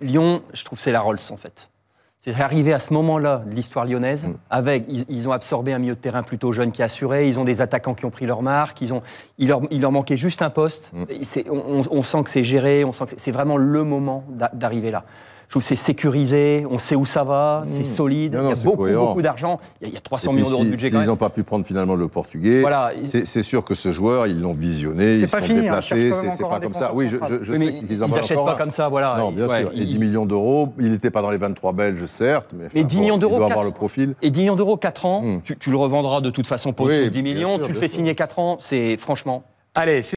Lyon, je trouve c'est la Rolls en fait. C'est arrivé à ce moment-là de l'histoire lyonnaise. Mm. Avec, ils, ont absorbé un milieu de terrain plutôt jeune qui assurait. Ils ont des attaquants qui ont pris leur marque. Ils ont, il leur, manquait juste un poste. Mm. On, on, sent que c'est géré. On sent que c'est vraiment le moment d'arriver là. Je trouve c'est sécurisé, on sait où ça va, c'est hmm. solide, il y a beaucoup, beaucoup d'argent, il, y a 300 millions d'euros de budget quand même. Ils n'ont pas pu prendre finalement le portugais. Voilà, c'est sûr que ce joueur, ils l'ont visionné, ils sont hein, déplacés, c'est pas comme ça. Oui, je, sais n'achètent pas comme ça, voilà. Non, bien sûr. Et 10 millions d'euros, il n'était pas dans les 23 belges, certes, mais, millions d'euros, il avoir le profil. Et 10 millions d'euros, 4 ans, hmm. tu, le revendras de toute façon pour 10 millions, tu le fais signer 4 ans, c'est franchement. Allez,